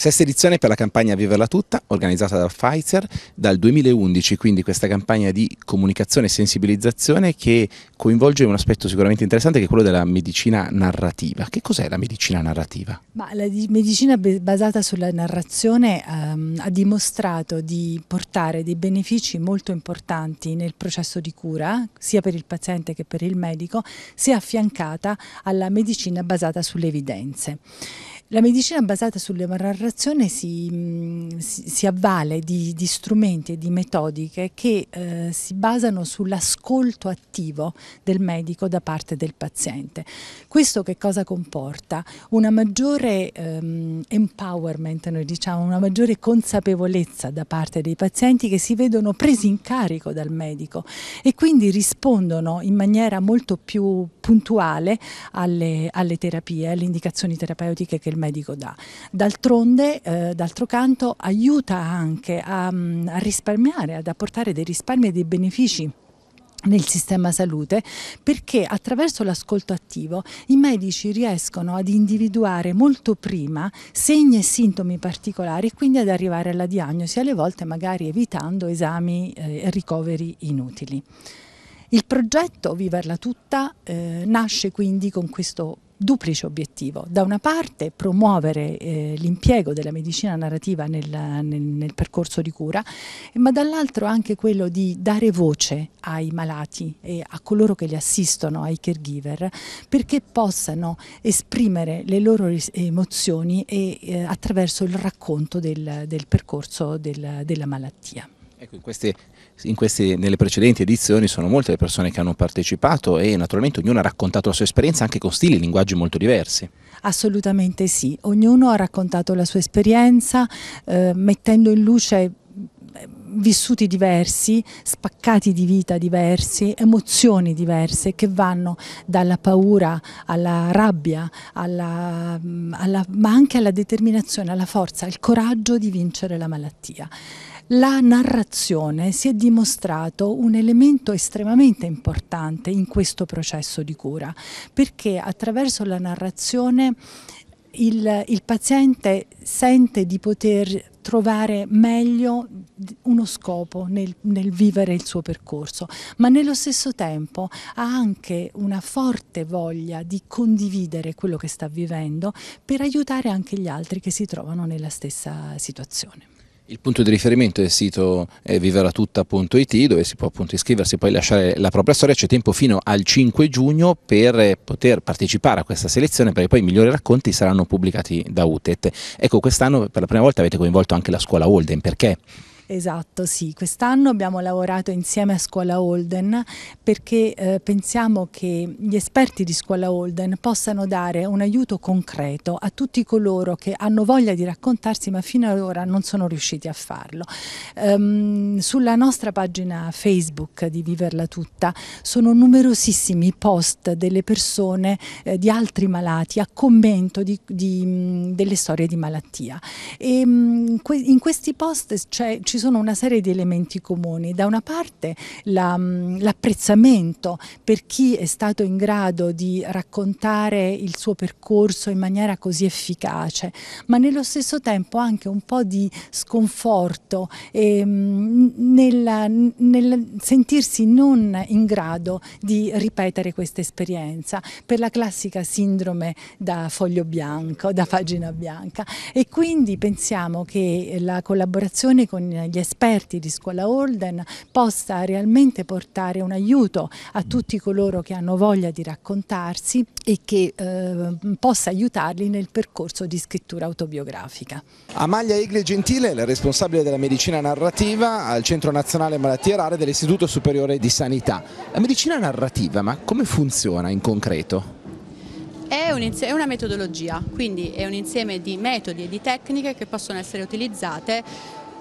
Sesta edizione per la campagna Viverla Tutta, organizzata da Pfizer dal 2011, quindi questa campagna di comunicazione e sensibilizzazione che coinvolge un aspetto sicuramente interessante che è quello della medicina narrativa. Che cos'è la medicina narrativa? Ma la medicina basata sulla narrazione um, ha dimostrato di portare dei benefici molto importanti nel processo di cura, sia per il paziente che per il medico, si affiancata alla medicina basata sulle evidenze. La medicina basata sulla narrazione si, mm, si, si avvale di, di, strumenti e di metodiche che eh, si basano sull'ascolto attivo del medico da parte del paziente. Questo che cosa comporta? Una maggiore ehm, empowerment, noi diciamo, una maggiore consapevolezza da parte dei pazienti che si vedono presi in carico dal medico e quindi rispondono in maniera molto più puntuale alle, alle terapie, alle indicazioni terapeutiche che il medico dà. D'altronde, eh, d'altro canto, aiuta anche a, mm, a risparmiare, ad apportare dei risparmi e dei benefici nel sistema salute perché attraverso l'ascolto attivo i medici riescono ad individuare molto prima segni e sintomi particolari e quindi ad arrivare alla diagnosi, alle volte magari evitando esami eh, e eh, ricoveri inutili. Il progetto Viverla tutta eh, nasce quindi con questo duplice obiettivo. Da una parte promuovere eh, l'impiego della medicina narrativa nel, nel, nel percorso di cura, ma dall'altro anche quello di dare voce ai malati e a coloro che li assistono, ai caregiver, perché possano esprimere le loro emozioni e, eh, attraverso il racconto del, del percorso del, della malattia. Ecco, in queste, in queste, nelle precedenti edizioni sono molte le persone che hanno partecipato e naturalmente ognuno ha raccontato la sua esperienza anche con stili e linguaggi molto diversi. Assolutamente sì, ognuno ha raccontato la sua esperienza eh, mettendo in luce vissuti diversi, spaccati di vita diversi, emozioni diverse che vanno dalla paura alla rabbia, alla, mm, alla, ma anche alla determinazione, alla forza, al coraggio di vincere la malattia. La narrazione si è dimostrato un elemento estremamente importante in questo processo di cura, perché attraverso la narrazione il, il paziente sente di poter trovare meglio uno scopo nel, nel, vivere il suo percorso, ma nello stesso tempo ha anche una forte voglia di condividere quello che sta vivendo per aiutare anche gli altri che si trovano nella stessa situazione. Il punto di riferimento è il sito viveratutta.it dove si può appunto iscriversi e poi lasciare la propria storia, c'è tempo fino al 5 giugno per poter partecipare a questa selezione perché poi i migliori racconti saranno pubblicati da UTET. Ecco quest'anno per la prima volta avete coinvolto anche la scuola Holden, perché? Esatto, sì. Quest'anno abbiamo lavorato insieme a Scuola Holden perché eh, pensiamo che gli esperti di Scuola Holden possano dare un aiuto concreto a tutti coloro che hanno voglia di raccontarsi ma fino ad ora non sono riusciti a farlo. Ehm, sulla nostra pagina Facebook di Viverla Tutta sono numerosissimi i post delle persone, eh, di altri malati, a commento di, di, delle storie di malattia. E, in questi post ci sono una serie di elementi comuni. Da una parte mm, l'apprezzamento per chi è stato in grado di raccontare il suo percorso in maniera così efficace, ma nello stesso tempo anche un po' di sconforto eh, nel, nel sentirsi non in grado di ripetere questa esperienza per la classica sindrome da foglio bianco, da pagina bianca e quindi pensiamo che la collaborazione con gli esperti di Scuola Holden possa realmente portare un aiuto a tutti coloro che hanno voglia di raccontarsi e che eh, possa aiutarli nel percorso di scrittura autobiografica. Amalia Igle Gentile, la responsabile della medicina narrativa al Centro Nazionale Malattie Rare dell'Istituto Superiore di Sanità. La medicina narrativa, ma come funziona in concreto? È, un insieme, è, una metodologia, quindi è un insieme di metodi e di tecniche che possono essere utilizzate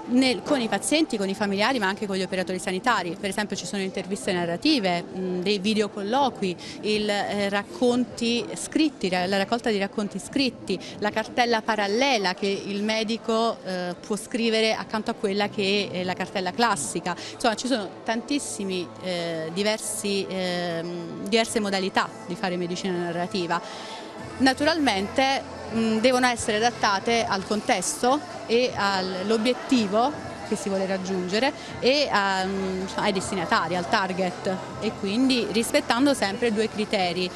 nel, con i pazienti, con i familiari ma anche con gli operatori sanitari, per esempio ci sono interviste narrative, mh, dei videocolloqui, il, eh, racconti scritti, la raccolta di racconti scritti, la cartella parallela che il medico eh, può scrivere accanto a quella che è la cartella classica, insomma ci sono tantissime eh, ehm, diverse modalità di fare medicina narrativa naturalmente mh, devono essere adattate al contesto e all'obiettivo che si vuole raggiungere e um, ai destinatari, al target e quindi rispettando sempre due criteri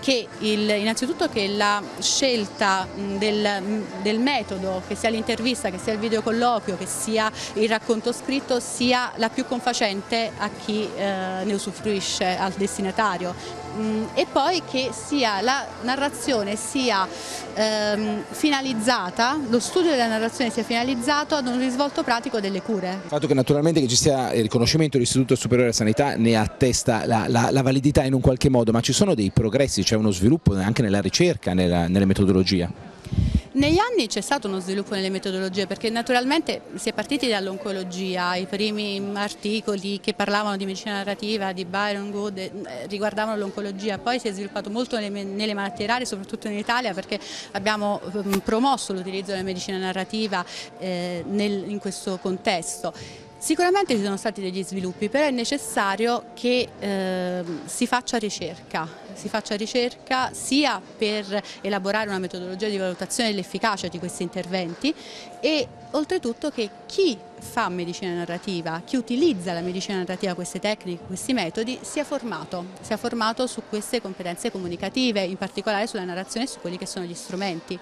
che il, innanzitutto che la scelta del, del, metodo, che sia l'intervista, che sia il videocolloquio, che sia il racconto scritto, sia la più confacente a chi eh, ne usufruisce, al destinatario e poi che sia la narrazione sia ehm, finalizzata, lo studio della narrazione sia finalizzato ad un risvolto pratico delle cure. Il fatto che naturalmente che ci sia il riconoscimento dell'Istituto Superiore della Sanità ne attesta la, la, la, validità in un qualche modo, ma ci sono dei progressi, c'è uno sviluppo anche nella ricerca, nella, nelle metodologie? Negli anni c'è stato uno sviluppo nelle metodologie perché naturalmente si è partiti dall'oncologia, i primi articoli che parlavano di medicina narrativa, di Byron Good eh, riguardavano l'oncologia, poi si è sviluppato molto nelle malattie rare, soprattutto in Italia perché abbiamo ehm, promosso l'utilizzo della medicina narrativa eh, in questo contesto. Sicuramente ci sono stati degli sviluppi, però è necessario che eh, si faccia ricerca, si faccia ricerca sia per elaborare una metodologia di valutazione dell'efficacia di questi interventi e oltretutto che chi fa medicina narrativa, chi utilizza la medicina narrativa, queste tecniche, questi metodi, sia formato, sia formato su queste competenze comunicative, in particolare sulla narrazione e su quelli che sono gli strumenti.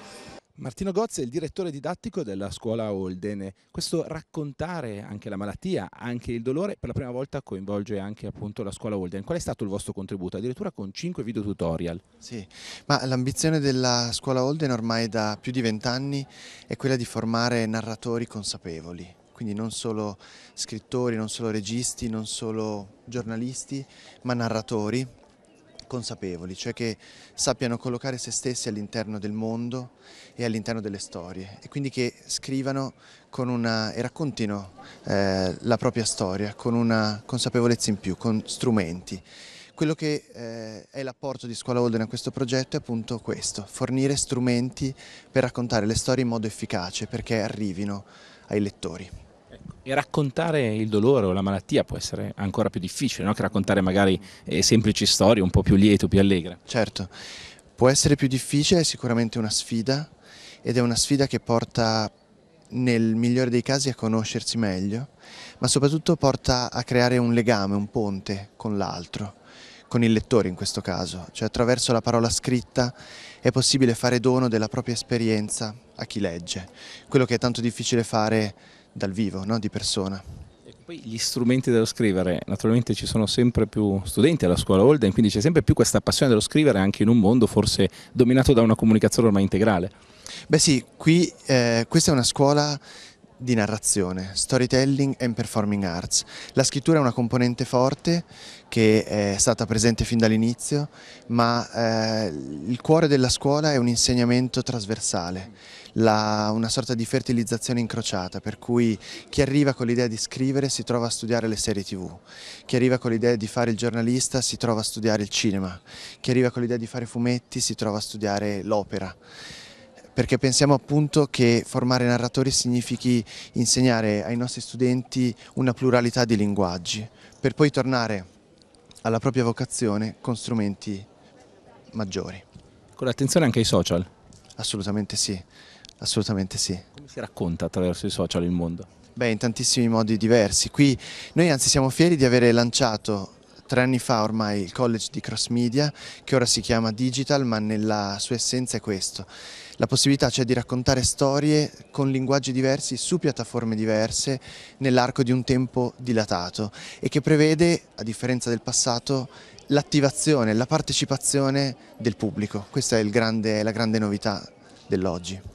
Martino Gozzi è il direttore didattico della scuola Oldene. Questo raccontare anche la malattia, anche il dolore, per la prima volta coinvolge anche appunto la scuola Oldene. Qual è stato il vostro contributo? Addirittura con 5 video tutorial. Sì, ma l'ambizione della scuola Oldene ormai da più di vent'anni è quella di formare narratori consapevoli. Quindi non solo scrittori, non solo registi, non solo giornalisti, ma narratori consapevoli, cioè che sappiano collocare se stessi all'interno del mondo e all'interno delle storie e quindi che scrivano una, e raccontino eh, la propria storia con una consapevolezza in più, con strumenti. Quello che eh, è l'apporto di Scuola Holden a questo progetto è appunto questo, fornire strumenti per raccontare le storie in modo efficace perché arrivino ai lettori. E raccontare il dolore o la malattia può essere ancora più difficile no? che raccontare magari eh, semplici storie un po' più liete, più allegre. Certo, può essere più difficile, è sicuramente una sfida ed è una sfida che porta nel migliore dei casi a conoscersi meglio, ma soprattutto porta a creare un legame, un ponte con l'altro, con il lettore in questo caso, cioè attraverso la parola scritta è possibile fare dono della propria esperienza a chi legge, quello che è tanto difficile fare dal vivo, no? di persona. Ecco, poi gli strumenti dello scrivere, naturalmente ci sono sempre più studenti alla scuola Holden, quindi c'è sempre più questa passione dello scrivere anche in un mondo forse dominato da una comunicazione ormai integrale. Beh sì, qui eh, questa è una scuola di narrazione, storytelling and performing arts. La scrittura è una componente forte che è stata presente fin dall'inizio, ma eh, il cuore della scuola è un insegnamento trasversale, la, una sorta di fertilizzazione incrociata, per cui chi arriva con l'idea di scrivere si trova a studiare le serie tv, chi arriva con l'idea di fare il giornalista si trova a studiare il cinema, chi arriva con l'idea di fare fumetti si trova a studiare l'opera perché pensiamo appunto che formare narratori significhi insegnare ai nostri studenti una pluralità di linguaggi, per poi tornare alla propria vocazione con strumenti maggiori. Con l'attenzione anche ai social? Assolutamente sì, assolutamente sì. Come si racconta attraverso i social il mondo? Beh, in tantissimi modi diversi. Qui noi anzi siamo fieri di avere lanciato tre anni fa ormai il college di cross media, che ora si chiama Digital, ma nella sua essenza è questo la possibilità c'è cioè, di raccontare storie con linguaggi diversi, su piattaforme diverse, nell'arco di un tempo dilatato e che prevede, a differenza del passato, l'attivazione, la partecipazione del pubblico. Questa è grande, la grande novità dell'oggi.